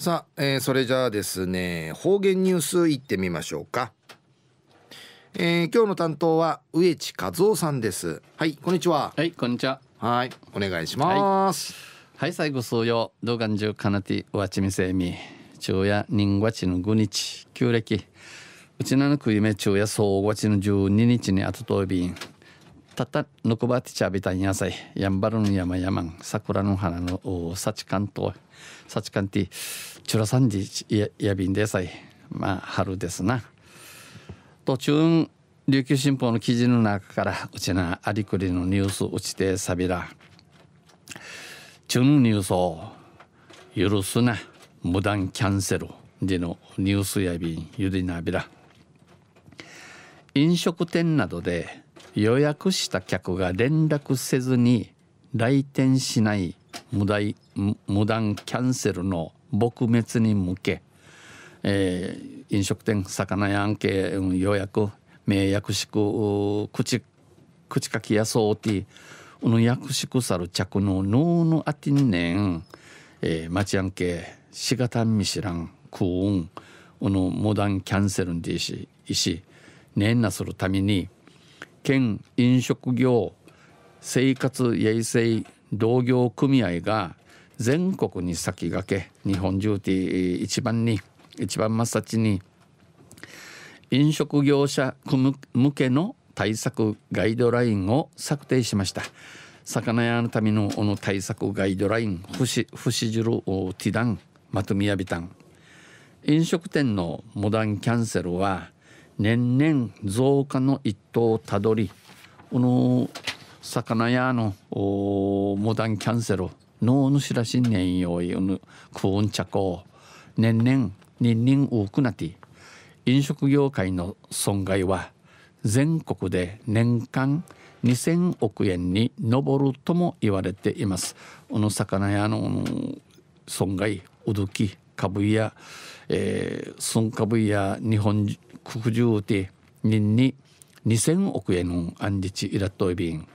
さあ、えー、それじゃあですね方言ニュースいってみましょうか、えー、今日の担当は植地和夫さんですはいこんにちははいこんにちははいお願いします、はい、はい、最後そうよ動画中かなてわちみせみ昼夜人わちの5日旧暦うちなのく夢昼夜総わちの12日にあたとびんたたぬくばてちゃびたんやさやんばるの山山桜の花のおさちかんとさちかんてちゅらさんじややびんでさいまあ春ですな途中琉球新報の記事の中からうちなありくりのニュースうちてさびら中ニュースを許すな無断キャンセルでのニュースやびんゆでなびら飲食店などで予約した客が連絡せずに来店しない無断無断キャンセルの撲滅に向け、えー、飲食店魚屋案件予約名役しく口口かきやそうての役しくさる客ののうのあてんねん、えー、町案件しがたんみ知らんくうんの無断キャンセルにでいしいしねんなするために県飲食業生活衛生同業組合が全国に先駆け日本中で一番に一番真っ先に飲食業者向けの対策ガイドラインを策定しました魚屋のためのの対策ガイドライン不死汁ティダンまとみやびたん飲食店のモダンキャンセルは年々増加の一途をたどりこの魚屋のモダンキャンセル脳主らし年用いぬクーンチャコ年々人々多くなって飲食業界の損害は全国で年間2000億円に上るとも言われています。この魚屋の損害うどき株や、えー、寸株や日本国中で人に2000億円の暗日イラットイビン。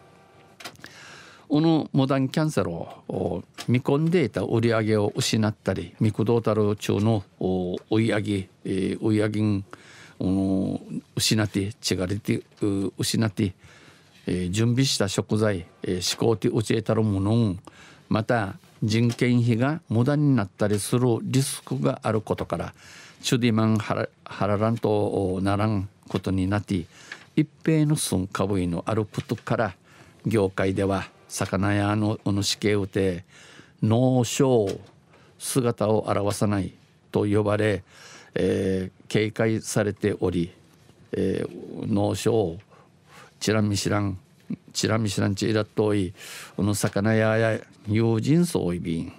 このモダンキャンセルを見込んでいた売り上げを失ったり、ミクドータル中の追い上げ、えー、追い上げん、失って、違がれて、失って、えー、準備した食材、えー、思考て教えたるものまた人件費が無駄になったりするリスクがあることからチュディマン払ラんとならんことになって一平の寸かぶいのあることから業界では魚屋のお主けうて脳症姿を表さないと呼ばれ、えー、警戒されており、えー、農商チラ見知らんチラミシランチイラットイの魚屋や友人相違便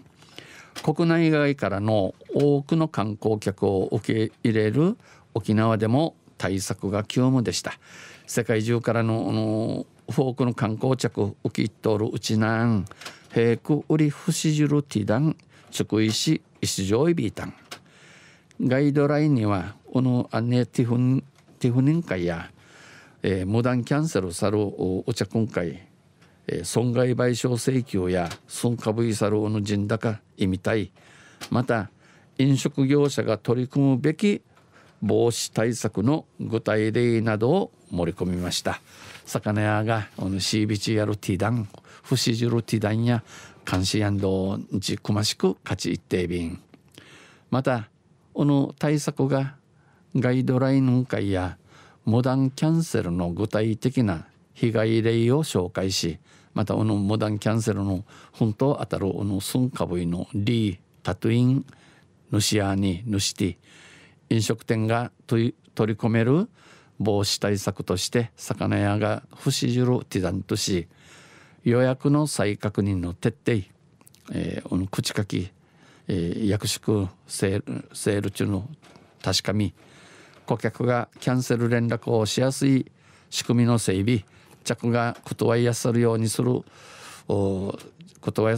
国内外からの多くの観光客を受け入れる沖縄でも対策が急務でした世界中からの多くの観光客を受け取っとるうちなん平く売り不死汁ティダン祝意し石上いびいたんガイドラインにはこのアネティフティフニン会やえー、モダンキャンセルさるお茶今回、えー、損害賠償請求や損株いさるおの人高意味たいまた飲食業者が取り組むべき防止対策の具体例などを盛り込みました魚屋がこのシービチやるティダン不死汁ティダンや監視やんどじくましく勝ち一定便またこの対策がガイドライン会やモダンキャンセルの具体的な被害例を紹介しまたこのモダンキャンセルの本当当たるこのスンカブイのリータトゥインヌシアニヌシティ飲食店が取り込める防止対策として魚屋が不死汁ティダンし予約の再確認の徹底、えー、口書き、えー、役職セール中の確かみ顧客がキャンセル連絡をしやすい仕組みの整備着が断りやするようにする断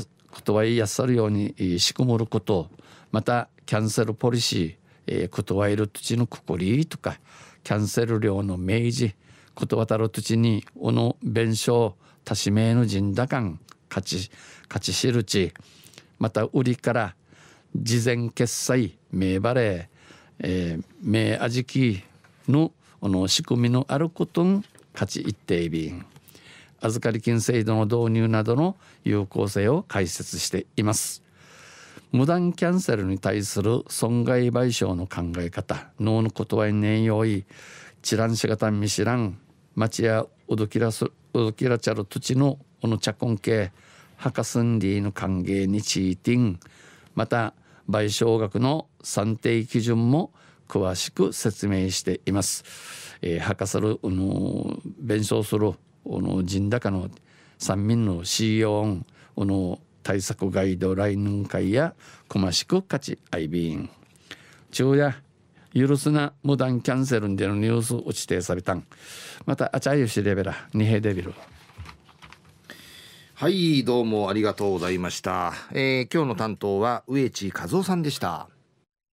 りやさるように仕組むることまたキャンセルポリシー、えー、断る土地のくくりとかキャンセル料の明示断たる土地におの弁償多しめの人だかん勝ち勝ちしるちまた売りから事前決済名バレーえー、名味じのの仕組みのあることん価値一定便預かり金制度の導入などの有効性を解説しています無断キャンセルに対する損害賠償の考え方脳のことは年用意知らんしがたん見知らん町やおどきらすおどきらちゃる土地のこの茶根系博士んりの歓迎にチーティンまた賠償額の算定基準も詳しく説明しています。えー、博士る、あの弁償する、あの人高の三民の CO、あの対策ガイドライン会や、詳ましく価値アイビーン。中夜、許すな無断キャンセルでのニュースを指定されたん。また、あちゃゆしレベラ、二平デビル。はいどうもありがとうございました、えー、今日の担当は植地和夫さんでした